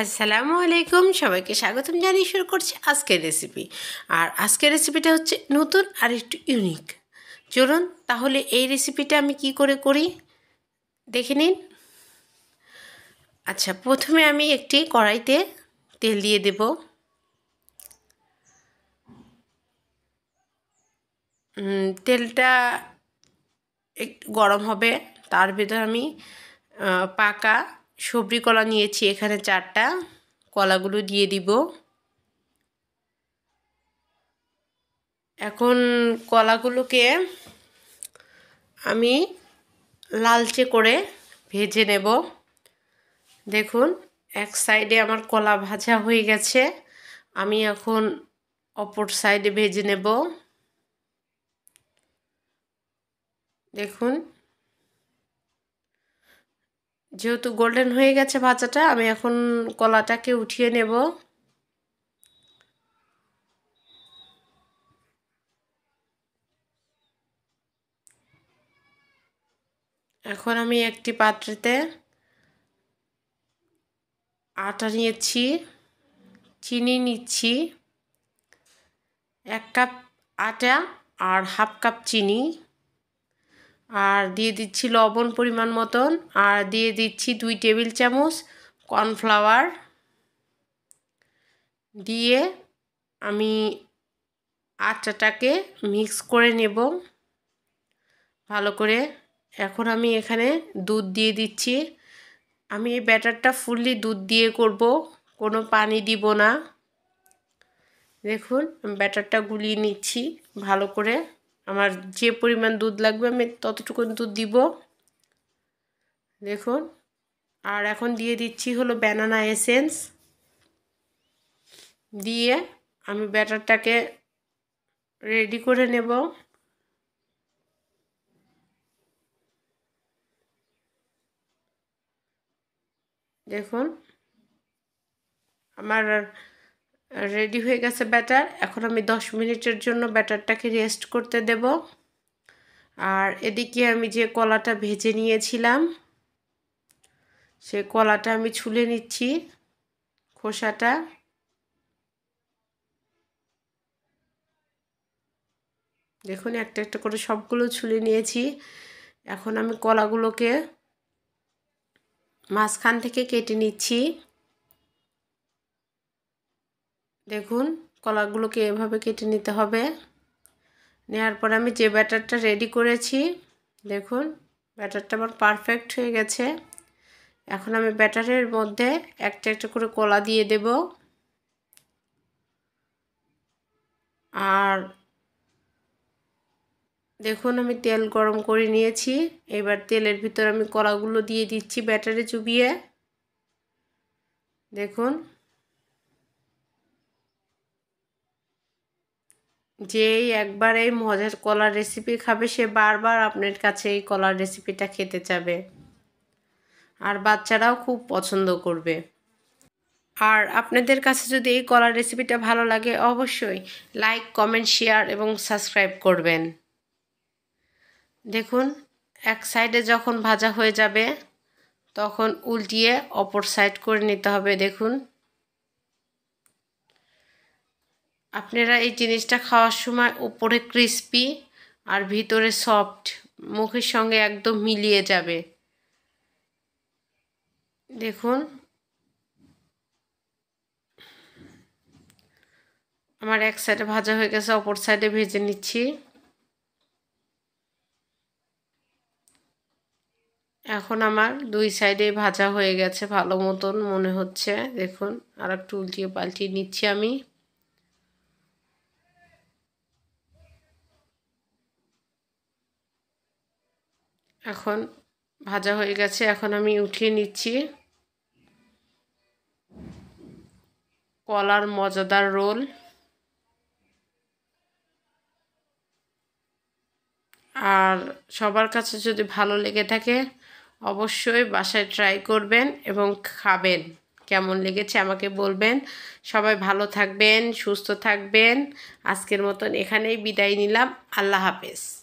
আসসালামু আলাইকুম সবাইকে স্বাগতম জানিয়ে শুরু করছি আজকের রেসিপি আর আজকের রেসিপিটা হচ্ছে নতুন আর একটু ইউনিক চলুন তাহলে এই রেসিপিটা আমি কি করে করি দেখে নিন আচ্ছা প্রথমে আমি একটি কড়াইতে তেল দিয়ে দেব তেলটা গরম হবে তার ভেতর আমি পাকা সবজি কলা নিয়েছি এখানে চারটা কলাগুলো দিয়ে দিব এখন কলাগুলোকে আমি লালচে করে ভেজে নেব দেখুন এক সাইডে আমার কলা ভাজা হয়ে গেছে আমি এখন অপর সাইডে ভেজে নেব দেখুন যেহেতু গোল্ডেন হয়ে গেছে ভাজাটা আমি এখন কলাটাকে উঠিয়ে নেব এখন আমি একটি পাত্রেতে আটা নিয়েছি চিনি নিচ্ছি এক কাপ আটা আর হাফ কাপ চিনি আর দিয়ে দিচ্ছি লবণ পরিমাণ মতন আর দিয়ে দিচ্ছি দুই টেবিল চামচ কর্নফ্লাওয়ার দিয়ে আমি আটাটাকে মিক্স করে নেব ভালো করে এখন আমি এখানে দুধ দিয়ে দিচ্ছি আমি এই ব্যাটারটা ফুললি দুধ দিয়ে করব কোনো পানি দিব না দেখুন ব্যাটারটা গুলিয়ে নিচ্ছি ভালো করে আমার যে পরিমাণ দুধ লাগবে আমি ততটুকু দুধ দিব দেখুন আর এখন দিয়ে দিচ্ছি হলো ব্যানানা এসেন্স দিয়ে আমি ব্যাটারটাকে রেডি করে নেব দেখুন আমার রেডি হয়ে গেছে ব্যাটার এখন আমি দশ মিনিটের জন্য ব্যাটারটাকে রেস্ট করতে দেব আর এদিকে আমি যে কলাটা ভেজে নিয়েছিলাম সে কলাটা আমি ছুলে নিচ্ছি খোসাটা দেখুন একটা একটা করে সবগুলো ছুলে নিয়েছি এখন আমি কলাগুলোকে মাঝখান থেকে কেটে নিচ্ছি দেখুন কলাগুলোকে এভাবে কেটে নিতে হবে নেওয়ার পর আমি যে ব্যাটারটা রেডি করেছি দেখুন ব্যাটারটা আমার পারফেক্ট হয়ে গেছে এখন আমি ব্যাটারের মধ্যে একটা একটা করে কলা দিয়ে দেব আর দেখুন আমি তেল গরম করে নিয়েছি এবার তেলের ভিতর আমি কলাগুলো দিয়ে দিচ্ছি ব্যাটারে চুবিয়ে দেখুন যেই একবার এই মজার কলার রেসিপি খাবে সে বারবার আপনার কাছে এই কলার রেসিপিটা খেতে চাবে আর বাচ্চারাও খুব পছন্দ করবে আর আপনাদের কাছে যদি এই কলার রেসিপিটা ভালো লাগে অবশ্যই লাইক কমেন্ট শেয়ার এবং সাবস্ক্রাইব করবেন দেখুন এক সাইডে যখন ভাজা হয়ে যাবে তখন উল্টিয়ে অপর সাইড করে নিতে হবে দেখুন আপনারা এই জিনিসটা খাওয়ার সময় ওপরে ক্রিস্পি আর ভিতরে সফট মুখের সঙ্গে একদম মিলিয়ে যাবে দেখুন আমার এক সাইডে ভাজা হয়ে গেছে অপর সাইডে ভেজে নিচ্ছি এখন আমার দুই সাইডে ভাজা হয়ে গেছে ভালো মতন মনে হচ্ছে দেখুন আর একটু উল্টিয়ে পাল্টিয়ে নিচ্ছি আমি এখন ভাজা হয়ে গেছে এখন আমি উঠিয়ে নিচ্ছি কলার মজাদার রোল আর সবার কাছে যদি ভালো লেগে থাকে অবশ্যই বাসায় ট্রাই করবেন এবং খাবেন কেমন লেগেছে আমাকে বলবেন সবাই ভালো থাকবেন সুস্থ থাকবেন আজকের মতন এখানেই বিদায় নিলাম আল্লাহ হাফেজ